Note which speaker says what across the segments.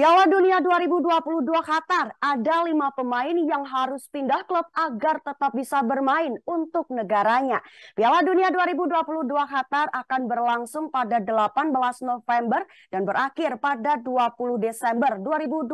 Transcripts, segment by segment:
Speaker 1: Piala Dunia 2022 Qatar, ada lima pemain yang harus pindah klub agar tetap bisa bermain untuk negaranya. Piala Dunia 2022 Qatar akan berlangsung pada 18 November dan berakhir pada 20 Desember 2022.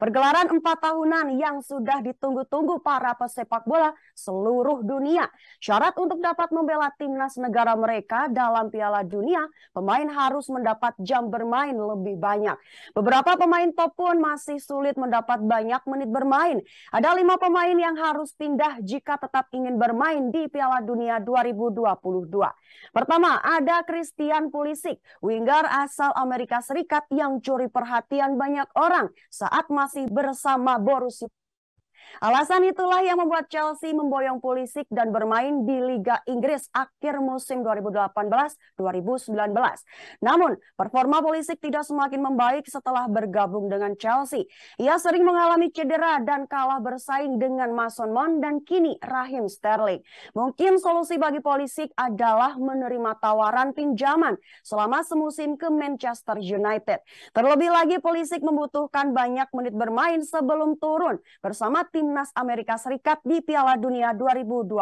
Speaker 1: Pergelaran empat tahunan yang sudah ditunggu-tunggu para pesepak bola seluruh dunia. Syarat untuk dapat membela timnas negara mereka dalam Piala Dunia, pemain harus mendapat jam bermain lebih banyak. Beberapa pemain top pun masih sulit mendapat banyak menit bermain. Ada lima pemain yang harus pindah jika tetap ingin bermain di Piala Dunia 2022. Pertama, ada Christian Pulisic, winger asal Amerika Serikat yang curi perhatian banyak orang saat masih bersama Borussia Alasan itulah yang membuat Chelsea memboyong Pulisic dan bermain di Liga Inggris akhir musim 2018-2019. Namun, performa Pulisic tidak semakin membaik setelah bergabung dengan Chelsea. Ia sering mengalami cedera dan kalah bersaing dengan Mason Mount dan kini Raheem Sterling. Mungkin solusi bagi Pulisic adalah menerima tawaran pinjaman selama semusim ke Manchester United. Terlebih lagi Pulisic membutuhkan banyak menit bermain sebelum turun bersama timnas Amerika Serikat di Piala Dunia 2022.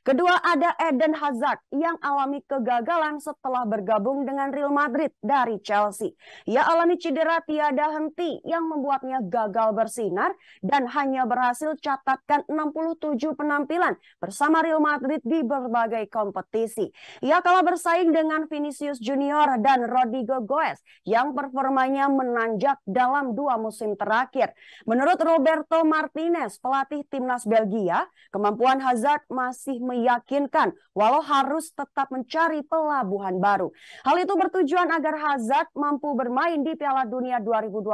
Speaker 1: Kedua ada Eden Hazard yang alami kegagalan setelah bergabung dengan Real Madrid dari Chelsea. Ia alami cedera tiada henti yang membuatnya gagal bersinar dan hanya berhasil catatkan 67 penampilan bersama Real Madrid di berbagai kompetisi. Ia kalah bersaing dengan Vinicius Junior dan Rodrigo Goes yang performanya menanjak dalam dua musim terakhir. Menurut Roberto Martinez, pelatih timnas Belgia, kemampuan Hazard masih meyakinkan walau harus tetap mencari pelabuhan baru. Hal itu bertujuan agar Hazard mampu bermain di Piala Dunia 2022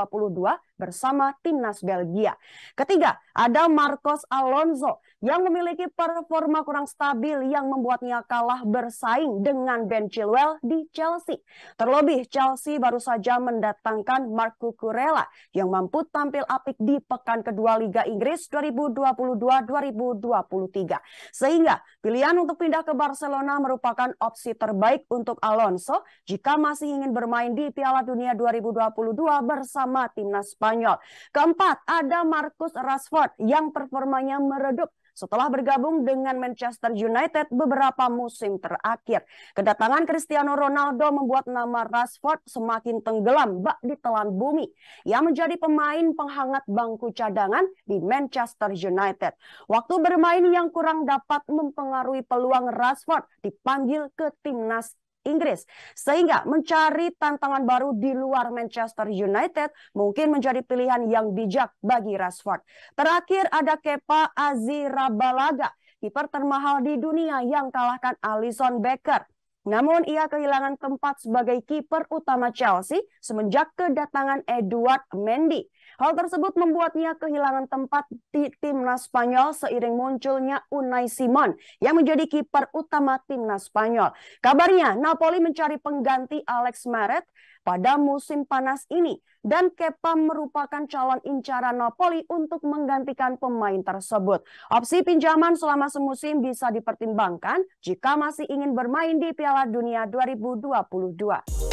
Speaker 1: bersama timnas Belgia. Ketiga, ada Marcos Alonso yang memiliki performa kurang stabil yang membuatnya kalah bersaing dengan Ben Chilwell di Chelsea. Terlebih, Chelsea baru saja mendatangkan Marco Kurela yang mampu tampil apik di pekan kedua Liga Inggris 2022-2023. Sehingga, pilihan untuk pindah ke Barcelona merupakan opsi terbaik untuk Alonso jika masih ingin bermain di Piala Dunia 2022 bersama timnas Spanyol. Spanyol. Keempat, ada Marcus Rashford yang performanya meredup setelah bergabung dengan Manchester United beberapa musim terakhir. Kedatangan Cristiano Ronaldo membuat nama Rashford semakin tenggelam bak di telan bumi. Ia menjadi pemain penghangat bangku cadangan di Manchester United. Waktu bermain yang kurang dapat mempengaruhi peluang Rashford dipanggil ke timnas Inggris. Sehingga mencari tantangan baru di luar Manchester United mungkin menjadi pilihan yang bijak bagi Rashford. Terakhir ada Kepa Azirabalaga, kiper termahal di dunia yang kalahkan Alison Becker. Namun ia kehilangan tempat sebagai kiper utama Chelsea semenjak kedatangan Edward Mendy. Hal tersebut membuatnya kehilangan tempat di timnas Spanyol seiring munculnya Unai Simon yang menjadi kiper utama timnas Spanyol. Kabarnya Napoli mencari pengganti Alex Meret pada musim panas ini dan Kepa merupakan calon incaran Napoli untuk menggantikan pemain tersebut. Opsi pinjaman selama semusim bisa dipertimbangkan jika masih ingin bermain di Piala Dunia 2022.